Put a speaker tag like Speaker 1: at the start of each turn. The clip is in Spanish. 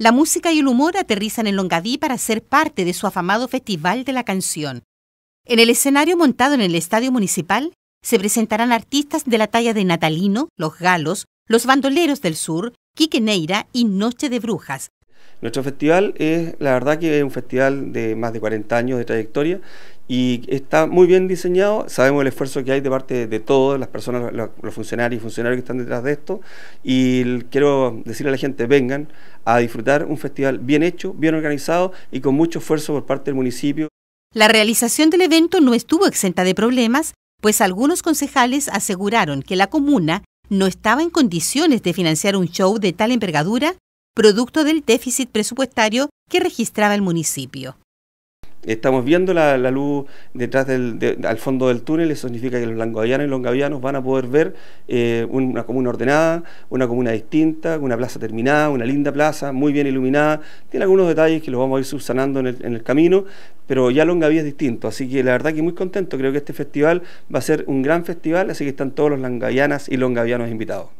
Speaker 1: La música y el humor aterrizan en Longadí para ser parte de su afamado Festival de la Canción. En el escenario montado en el Estadio Municipal se presentarán artistas de la talla de Natalino, Los Galos, Los Bandoleros del Sur, Quique Neira y Noche de Brujas,
Speaker 2: nuestro festival es, la verdad que es un festival de más de 40 años de trayectoria y está muy bien diseñado, sabemos el esfuerzo que hay de parte de todas las personas, los funcionarios y funcionarios que están detrás de esto, y quiero decirle a la gente, vengan a disfrutar un festival bien hecho, bien organizado y con mucho esfuerzo por parte del municipio.
Speaker 1: La realización del evento no estuvo exenta de problemas, pues algunos concejales aseguraron que la comuna no estaba en condiciones de financiar un show de tal envergadura producto del déficit presupuestario que registraba el municipio.
Speaker 2: Estamos viendo la, luz detrás del, al fondo del túnel, eso significa que los langavianos y longavianos van a poder ver eh, una comuna ordenada, una comuna distinta, una plaza terminada, una linda plaza, muy bien iluminada. Tiene algunos detalles que los vamos a ir subsanando en el, camino, pero ya Longavía es distinto, así que la verdad que muy contento, creo que este festival va a ser un gran festival, así que están todos los langavianas y longavianos invitados.